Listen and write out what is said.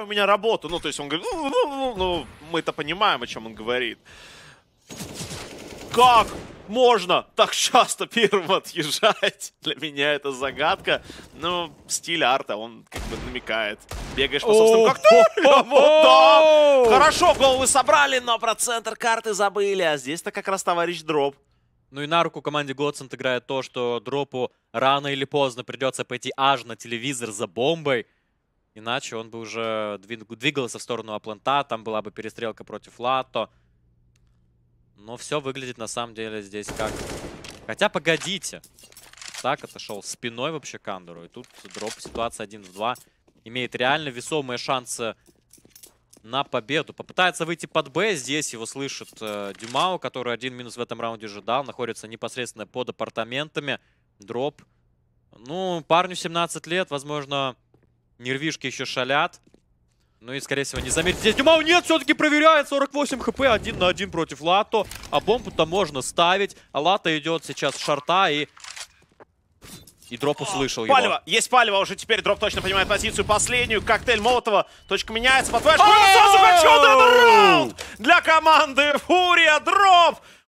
у меня работа. Ну, то есть он говорит, ну, ну, ну мы-то понимаем, о чем он говорит. Как можно так часто первым отъезжать? Для меня это загадка. Ну, стиль арта, он как бы намекает. Бегаешь по собственному коктейлю. Хорошо, головы собрали, но про центр карты забыли. А здесь-то как раз товарищ дроп. Ну и на руку команде Годсент играет то, что дропу рано или поздно придется пойти аж на телевизор за бомбой. Иначе он бы уже двигался в сторону Апланта, там была бы перестрелка против Лато. Но все выглядит на самом деле здесь как... Хотя, погодите. Так, отошел спиной вообще к И тут дроп ситуация 1 в 2. Имеет реально весомые шансы на победу. Попытается выйти под Б. Здесь его слышит э, Дюмау, который один минус в этом раунде ожидал. Находится непосредственно под апартаментами. Дроп. Ну, парню 17 лет. Возможно, Нервишки еще шалят. Ну и, скорее всего, не заметить. Здесь Дюмау ну нет, все-таки проверяет. 48 хп, один на один против Лато. А бомбу-то можно ставить. А Лато идет сейчас шарта и... И дроп услышал палево. его. Палево. Есть палево уже теперь. Дроп точно понимает позицию последнюю. Коктейль Молотова. Точка меняется. Под флеш. Для команды Фурия. Дроп.